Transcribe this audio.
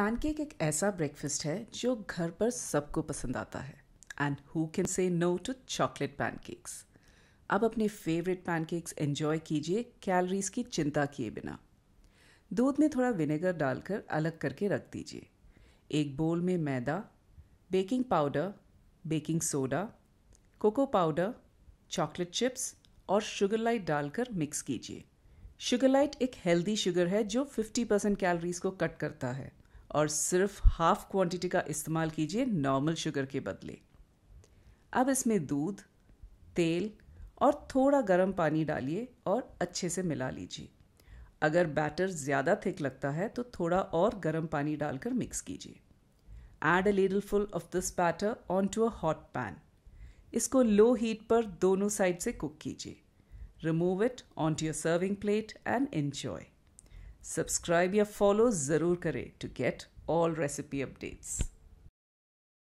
pancake एक ऐसा breakfast है जो घर पर सबको पसंद आता है and who can say no to chocolate pancakes अब अपने फेवरेट पैनकेक्स एंजॉय कीजिए कैलोरीज की चिंता किए बिना दूध में थोड़ा विनेगर डालकर अलग करके रख दीजिए एक बोल में मैदा baking powder baking soda cocoa powder chocolate chips और शुगर लाइट डालकर मिक्स कीजिए शुगर लाइट एक हेल्दी शुगर है जो 50 परसेंट कैलोरीज को कट करता है और सिर्फ हाफ क्वांटिटी का इस्तेमाल कीजिए नॉर्मल शुगर के बदले अब इसमें दूध तेल और थोड़ा गर्म पानी डालिए और अच्छे से मिला लीजिए अगर बैटर ज़्यादा थिक लगता है तो थोड़ा और गर्म पानी डालकर मिक्स कीजिए add little full of this batter on to a hot pan इसको लो हीट पर दोनों साइड से कुक कीजिए remove it on to your serving plate and enjoy subscribe या फॉलो ज़रूर करें to get all recipe updates